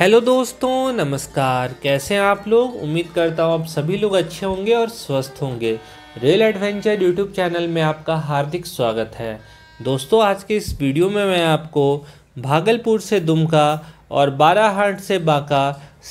hello दोस्तों नमस्कार कैसे हैं आप लोग उम्मीद करता हूँ आप सभी लोग अच्छे होंगे और स्वस्थ होंगे रेल एडवेंचर यूट्यूब चैनल में आपका हार्दिक स्वागत है दोस्तों आज के इस वीडियो में मैं आपको भागलपुर से दुमका और बाराहाट से Banka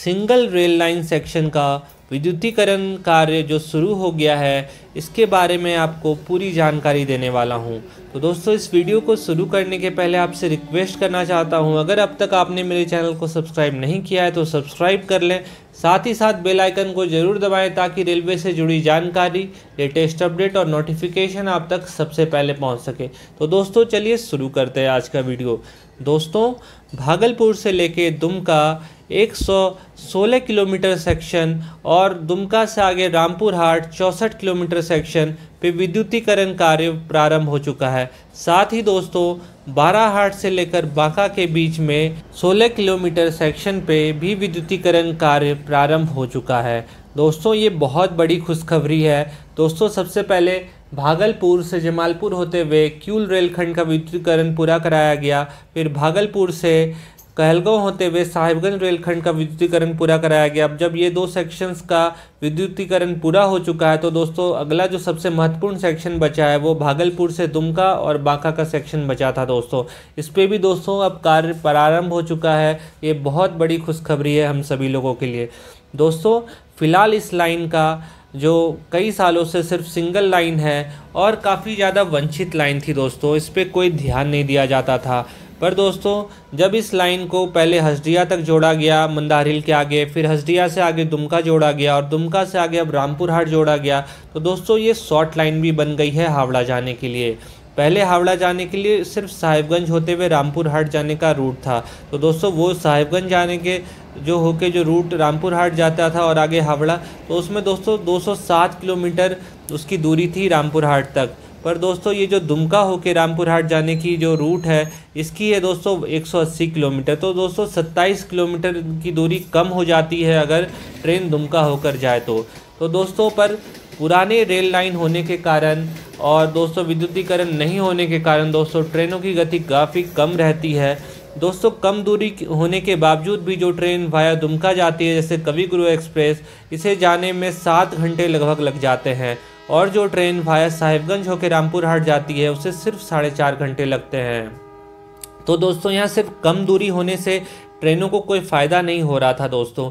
single rail line section का विद्युतीकरण कार्य जो शुरू हो गया है इसके बारे में आपको पूरी जानकारी देने वाला हूँ तो दोस्तों इस वीडियो को शुरू करने के पहले आपसे रिक्वेस्ट करना चाहता हूँ अगर अब तक आपने मेरे चैनल को सब्सक्राइब नहीं किया है तो सब्सक्राइब कर लें साथ ही साथ बेल आइकन को ज़रूर दबाएं ताकि रेलवे से जुड़ी जानकारी लेटेस्ट अपडेट और नोटिफिकेशन आप तक सबसे पहले पहुँच सके तो दोस्तों चलिए शुरू करते हैं आज का वीडियो दोस्तों भागलपुर से लेके दुमका 116 किलोमीटर सेक्शन और दुमका से आगे रामपुर हाट चौंसठ किलोमीटर सेक्शन पे विद्युतीकरण कार्य प्रारंभ हो चुका है साथ ही दोस्तों हाट से लेकर बांका के बीच में 16 किलोमीटर सेक्शन पे भी विद्युतीकरण कार्य प्रारंभ हो चुका है दोस्तों ये बहुत बड़ी खुशखबरी है दोस्तों सबसे पहले भागलपुर से जमालपुर होते हुए क्यूल रेलखंड का विद्युतीकरण पूरा कराया गया फिर भागलपुर से कहलगांव होते हुए साहिबगंज रेलखंड का विद्युतीकरण पूरा कराया गया अब जब ये दो सेक्शंस का विद्युतीकरण पूरा हो चुका है तो दोस्तों अगला जो सबसे महत्वपूर्ण सेक्शन बचा है वो भागलपुर से दुमका और बांका का सेक्शन बचा था दोस्तों इस पर भी दोस्तों अब कार्य प्रारंभ हो चुका है ये बहुत बड़ी खुशखबरी है हम सभी लोगों के लिए दोस्तों फिलहाल इस लाइन का जो कई सालों से सिर्फ सिंगल लाइन है और काफ़ी ज़्यादा वंचित लाइन थी दोस्तों इस पर कोई ध्यान नहीं दिया जाता था पर दोस्तों जब इस लाइन को पहले हसडिया तक जोड़ा गया मंदार हिल के आगे फिर हसडिया से आगे दुमका जोड़ा गया और दुमका से आगे अब रामपुर हाट जोड़ा गया तो दोस्तों ये शॉर्ट लाइन भी बन गई है हावड़ा जाने के लिए पहले हावड़ा जाने के लिए सिर्फ साहिबगंज होते हुए रामपुर हाट जाने का रूट था तो दोस्तों वो साहिबगंज जाने के जो होके जो रूट रामपुर हाट जाता था और आगे हावड़ा तो उसमें दोस्तों 207 किलोमीटर उसकी दूरी थी रामपुर हाट तक पर दोस्तों ये जो दुमका होके रामपुर हाट जाने की जो रूट है इसकी है दोस्तों 180 किलोमीटर तो दोस्तों 27 किलोमीटर की दूरी कम हो जाती है अगर ट्रेन दुमका होकर जाए तो तो दोस्तों पर पुराने रेल लाइन होने के कारण और दोस्तों विद्युतीकरण नहीं होने के कारण दोस्तों ट्रेनों की गति काफ़ी कम रहती है दोस्तों कम दूरी होने के बावजूद भी जो ट्रेन वाया दुमका जाती है जैसे कवि गुरु एक्सप्रेस इसे जाने में सात घंटे लगभग लग जाते हैं और जो ट्रेन भाया साहिबगंज होकर रामपुर हाट जाती है उसे सिर्फ साढ़े चार घंटे लगते हैं तो दोस्तों यहाँ सिर्फ कम दूरी होने से ट्रेनों को कोई फ़ायदा नहीं हो रहा था दोस्तों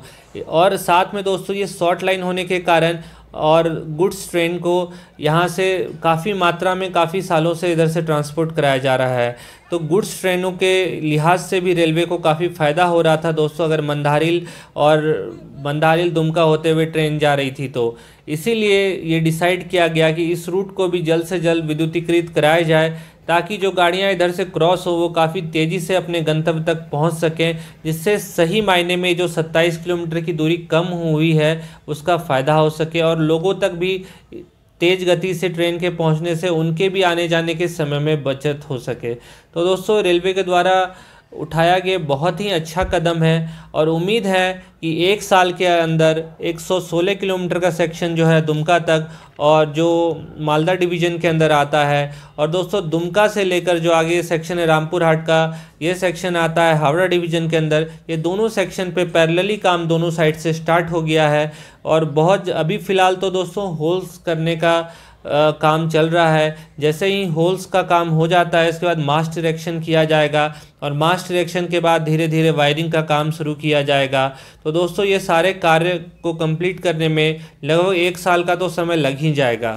और साथ में दोस्तों ये शॉर्ट लाइन होने के कारण और गुड्स ट्रेन को यहाँ से काफ़ी मात्रा में काफ़ी सालों से इधर से ट्रांसपोर्ट कराया जा रहा है तो गुड्स ट्रेनों के लिहाज से भी रेलवे को काफ़ी फ़ायदा हो रहा था दोस्तों अगर मंदारिल और मंदारिल दुमका होते हुए ट्रेन जा रही थी तो इसीलिए ये डिसाइड किया गया कि इस रूट को भी जल्द से जल्द विद्युतीकृत कराया जाए ताकि जो गाड़ियाँ इधर से क्रॉस हो वो काफ़ी तेज़ी से अपने गंतव्य तक पहुँच सकें जिससे सही मायने में जो 27 किलोमीटर की दूरी कम हुई है उसका फ़ायदा हो सके और लोगों तक भी तेज़ गति से ट्रेन के पहुंचने से उनके भी आने जाने के समय में बचत हो सके तो दोस्तों रेलवे के द्वारा उठाया गया बहुत ही अच्छा कदम है और उम्मीद है कि एक साल के अंदर 116 किलोमीटर का सेक्शन जो है दुमका तक और जो मालदा डिवीज़न के अंदर आता है और दोस्तों दुमका से लेकर जो आगे सेक्शन है रामपुर हाट का ये सेक्शन आता है हावड़ा डिवीज़न के अंदर ये दोनों सेक्शन पे पैरेलली काम दोनों साइड से स्टार्ट हो गया है और बहुत अभी फ़िलहाल तो दोस्तों होल्स करने का आ, काम चल रहा है जैसे ही होल्स का काम हो जाता है इसके बाद मास्ट डायरेक्शन किया जाएगा और मास्ट डायरेक्शन के बाद धीरे धीरे वायरिंग का काम शुरू किया जाएगा तो दोस्तों ये सारे कार्य को कंप्लीट करने में लगभग एक साल का तो समय लग ही जाएगा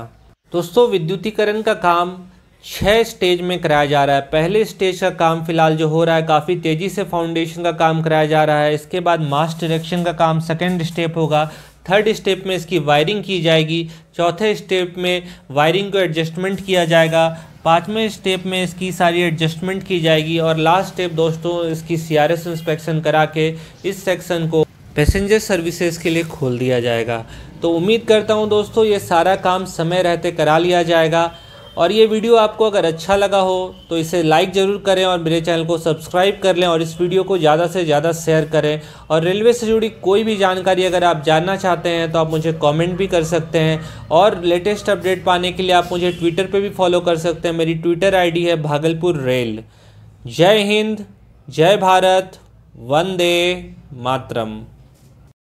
दोस्तों विद्युतीकरण का काम छः स्टेज में कराया जा रहा है पहले स्टेज का काम फिलहाल जो हो रहा है काफ़ी तेज़ी से फाउंडेशन का काम कराया जा रहा है इसके बाद मास्ट डायरेक्शन का काम सेकेंड स्टेप होगा थर्ड स्टेप में इसकी वायरिंग की जाएगी चौथे स्टेप में वायरिंग को एडजस्टमेंट किया जाएगा पाँचवें स्टेप में इसकी सारी एडजस्टमेंट की जाएगी और लास्ट स्टेप दोस्तों इसकी सी आर एस इंस्पेक्शन करा के इस सेक्शन को पैसेंजर सर्विसेज के लिए खोल दिया जाएगा तो उम्मीद करता हूँ दोस्तों ये सारा काम समय रहते करा लिया जाएगा और ये वीडियो आपको अगर अच्छा लगा हो तो इसे लाइक ज़रूर करें और मेरे चैनल को सब्सक्राइब कर लें और इस वीडियो को ज़्यादा से ज़्यादा शेयर करें और रेलवे से जुड़ी कोई भी जानकारी अगर आप जानना चाहते हैं तो आप मुझे कमेंट भी कर सकते हैं और लेटेस्ट अपडेट पाने के लिए आप मुझे ट्विटर पर भी फॉलो कर सकते हैं मेरी ट्विटर आई है भागलपुर रेल जय हिंद जय भारत वंदे मातरम